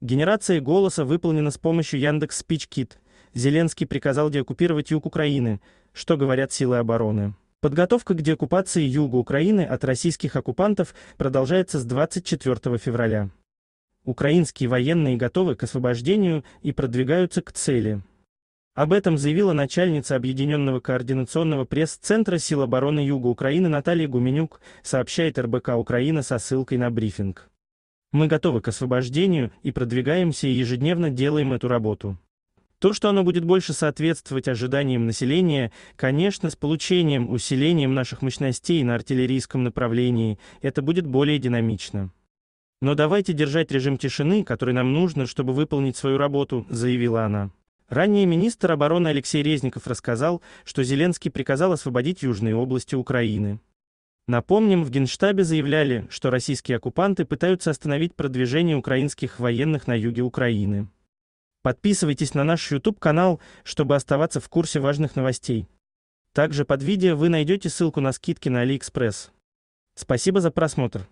Генерация голоса выполнена с помощью Яндекс Спичкит. Зеленский приказал деоккупировать юг Украины, что говорят силы обороны. Подготовка к деоккупации юга Украины от российских оккупантов продолжается с 24 февраля. Украинские военные готовы к освобождению и продвигаются к цели. Об этом заявила начальница Объединенного координационного пресс-центра сил обороны Юга Украины Наталья Гуменюк, сообщает РБК Украина со ссылкой на брифинг. Мы готовы к освобождению и продвигаемся и ежедневно делаем эту работу. То, что оно будет больше соответствовать ожиданиям населения, конечно, с получением, усилением наших мощностей на артиллерийском направлении, это будет более динамично. Но давайте держать режим тишины, который нам нужно, чтобы выполнить свою работу, заявила она. Ранее министр обороны Алексей Резников рассказал, что Зеленский приказал освободить южные области Украины. Напомним, в Генштабе заявляли, что российские оккупанты пытаются остановить продвижение украинских военных на юге Украины. Подписывайтесь на наш YouTube-канал, чтобы оставаться в курсе важных новостей. Также под видео вы найдете ссылку на скидки на AliExpress. Спасибо за просмотр.